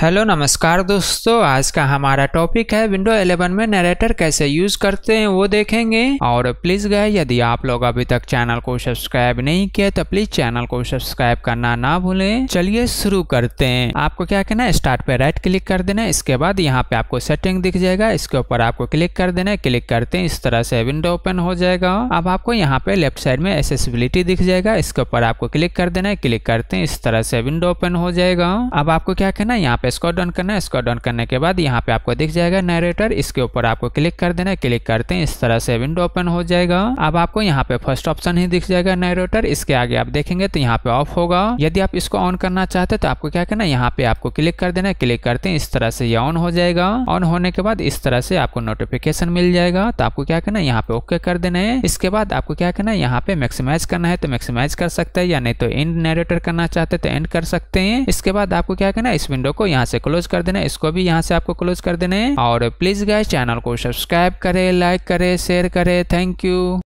hello नमस्कार दोस्तों आज का हमारा टॉपिक है विंडो 11 में नरेटर कैसे यूज करते हैं वो देखेंगे और प्लीज गए यदि आप लोग अभी तक चैनल को सब्सक्राइब नहीं किया तो प्लीज चैनल को सब्सक्राइब करना ना भूलें चलिए शुरू करते हैं आपको क्या करना है स्टार्ट पे राइट क्लिक कर देना है इसके बाद यहाँ पे आपको सेटिंग दिख जाएगा इसके ऊपर आपको क्लिक कर देना है क्लिक करते हैं इस तरह से विंडो ओपन हो जाएगा अब आपको यहाँ पे लेफ्ट साइड में एसेसिबिलिटी दिख जाएगा इसके ऊपर आपको क्लिक कर देना है क्लिक करते हैं इस तरह से विंडो ओपन हो जाएगा अब आपको क्या करना है यहाँ पे पे स्कॉट डाउन करना है स्कॉट डाउन करने के बाद यहाँ पे आपको दिख जाएगा नरेटर इसके ऊपर आपको क्लिक कर देना है क्लिक करते हैं इस तरह से विंडो ओपन हो जाएगा अब आपको यहाँ पे फर्स्ट ऑप्शन ही दिख जाएगा नरेटर इसके आगे आप देखेंगे तो यहाँ पे ऑफ होगा यदि आप इसको ऑन करना चाहते तो आपको क्या करना है यहाँ पे आपको क्लिक कर देना है क्लिक करते हैं इस तरह से ये ऑन हो जाएगा ऑन होने के बाद इस तरह से आपको नोटिफिकेशन मिल जाएगा तो आपको क्या करना है यहाँ पे ओके कर देना है इसके बाद आपको क्या करना है यहाँ पे मैक्सिमाइज करना है तो मैक्सिमाइज कर सकते हैं या नहीं तो एंड नरेटर करना चाहते तो एंड कर सकते हैं इसके बाद आपको क्या करना है इस विंडो को यहाँ से क्लोज कर देना इसको भी यहाँ से आपको क्लोज कर देना है और प्लीज गैस चैनल को सब्सक्राइब करे लाइक करे शेयर करे थैंक यू